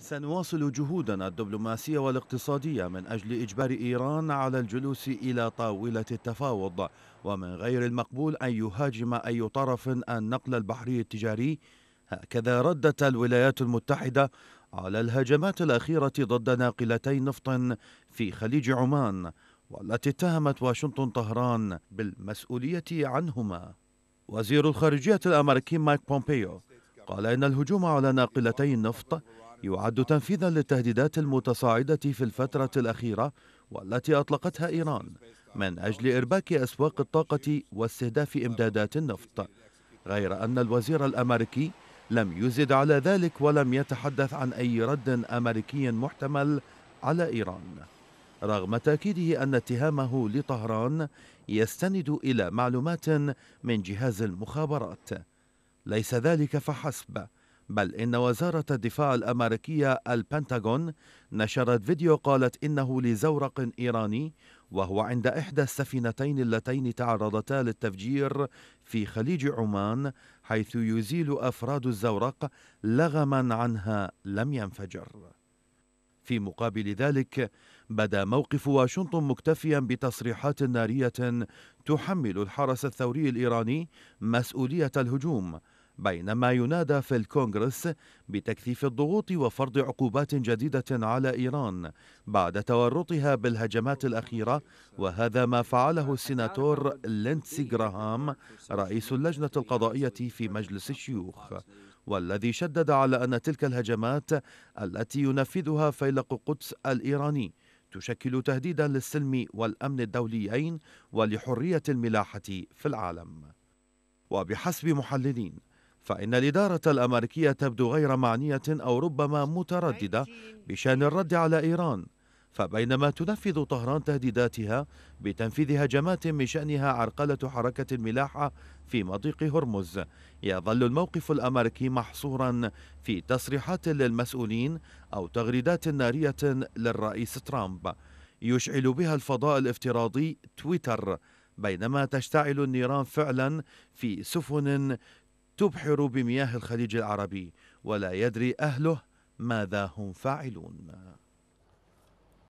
سنواصل جهودنا الدبلوماسية والاقتصادية من أجل إجبار إيران على الجلوس إلى طاولة التفاوض ومن غير المقبول أن يهاجم أي طرف النقل البحري التجاري هكذا ردت الولايات المتحدة على الهجمات الأخيرة ضد ناقلتي نفط في خليج عمان والتي اتهمت واشنطن طهران بالمسؤولية عنهما وزير الخارجية الأمريكي مايك بومبيو قال إن الهجوم على ناقلتي النفط يعد تنفيذا للتهديدات المتصاعدة في الفترة الأخيرة والتي أطلقتها إيران من أجل إرباك أسواق الطاقة واستهداف إمدادات النفط غير أن الوزير الأمريكي لم يزد على ذلك ولم يتحدث عن أي رد أمريكي محتمل على إيران رغم تأكيده أن اتهامه لطهران يستند إلى معلومات من جهاز المخابرات ليس ذلك فحسب بل إن وزارة الدفاع الأمريكية البنتاغون نشرت فيديو قالت إنه لزورق إيراني وهو عند إحدى السفينتين اللتين تعرضتا للتفجير في خليج عمان حيث يزيل أفراد الزورق لغما عنها لم ينفجر في مقابل ذلك بدا موقف واشنطن مكتفيا بتصريحات ناريه تحمل الحرس الثوري الايراني مسؤوليه الهجوم بينما ينادى في الكونغرس بتكثيف الضغوط وفرض عقوبات جديدة على إيران بعد تورطها بالهجمات الأخيرة وهذا ما فعله السناتور لينسي جراهام رئيس اللجنة القضائية في مجلس الشيوخ والذي شدد على أن تلك الهجمات التي ينفذها فيلق قدس الإيراني تشكل تهديدا للسلم والأمن الدوليين ولحرية الملاحة في العالم وبحسب محللين فإن الإدارة الأمريكية تبدو غير معنية أو ربما مترددة بشأن الرد على إيران فبينما تنفذ طهران تهديداتها بتنفيذ هجمات من شأنها عرقلة حركة الملاحة في مضيق هرمز يظل الموقف الأمريكي محصورا في تصريحات للمسؤولين أو تغريدات نارية للرئيس ترامب يشعل بها الفضاء الافتراضي تويتر بينما تشتعل النيران فعلا في سفن تبحر بمياه الخليج العربي ولا يدري أهله ماذا هم فاعلون